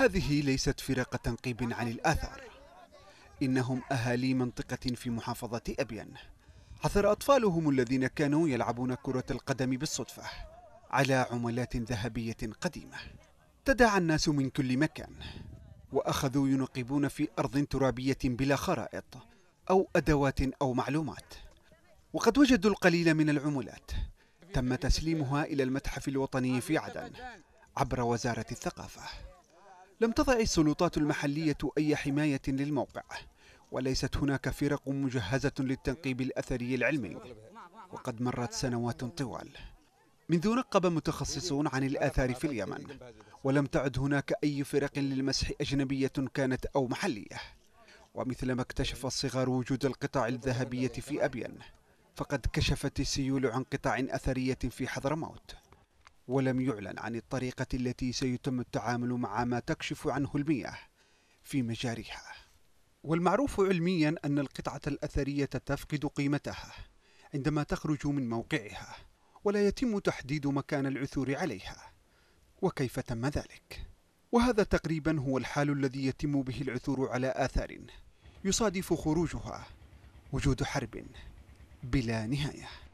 هذه ليست فرق تنقيب عن الآثار إنهم أهالي منطقة في محافظة أبين عثر أطفالهم الذين كانوا يلعبون كرة القدم بالصدفة على عملات ذهبية قديمة تداعى الناس من كل مكان وأخذوا ينقبون في أرض ترابية بلا خرائط أو أدوات أو معلومات وقد وجدوا القليل من العملات تم تسليمها إلى المتحف الوطني في عدن عبر وزارة الثقافة لم تضع السلطات المحلية أي حماية للموقع وليست هناك فرق مجهزة للتنقيب الأثري العلمي وقد مرت سنوات طوال منذ نقب متخصصون عن الآثار في اليمن ولم تعد هناك أي فرق للمسح أجنبية كانت أو محلية ومثلما اكتشف الصغار وجود القطع الذهبية في أبين فقد كشفت السيول عن قطع أثرية في حضرموت ولم يعلن عن الطريقة التي سيتم التعامل مع ما تكشف عنه المياه في مجاريها والمعروف علميا أن القطعة الأثرية تفقد قيمتها عندما تخرج من موقعها ولا يتم تحديد مكان العثور عليها وكيف تم ذلك وهذا تقريبا هو الحال الذي يتم به العثور على آثار يصادف خروجها وجود حرب بلا نهايه